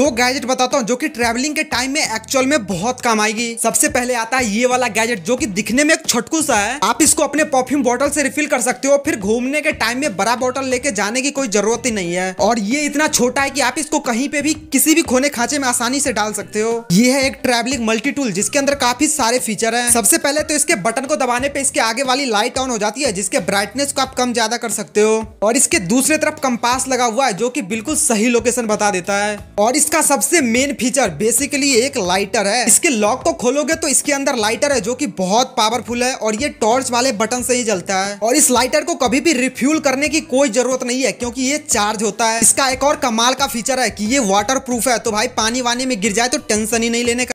दो तो गैजेट बताता हूँ जो कि ट्रैवलिंग के टाइम में एक्चुअल में बहुत काम आएगी सबसे पहले आता है ये वाला गैजेट जो कि दिखने में एक छटकू सा है आप इसको अपने परफ्यूम बॉटल से रिफिल कर सकते हो फिर घूमने के टाइम में बड़ा बॉटल लेके जाने की कोई जरूरत ही नहीं है और ये इतना छोटा है की आप इसको कहीं पे भी किसी भी खोने खाचे में आसानी से डाल सकते हो ये है एक ट्रेवलिंग मल्टी टूल जिसके अंदर काफी सारे फीचर है सबसे पहले तो इसके बटन को दबाने पे इसके आगे वाली लाइट ऑन हो जाती है जिसके ब्राइटनेस को आप कम ज्यादा कर सकते हो और इसके दूसरे तरफ कम्पास लगा हुआ है जो की बिल्कुल सही लोकेशन बता देता है और इस इसका सबसे मेन फीचर बेसिकली एक लाइटर है इसके लॉक को तो खोलोगे तो इसके अंदर लाइटर है जो की बहुत पावरफुल है और ये टॉर्च वाले बटन से ही जलता है और इस लाइटर को कभी भी रिफ्यूल करने की कोई जरूरत नहीं है क्योंकि ये चार्ज होता है इसका एक और कमाल का फीचर है की ये वाटर प्रूफ है तो भाई पानी वानी में गिर जाए तो टेंशन ही नहीं लेने का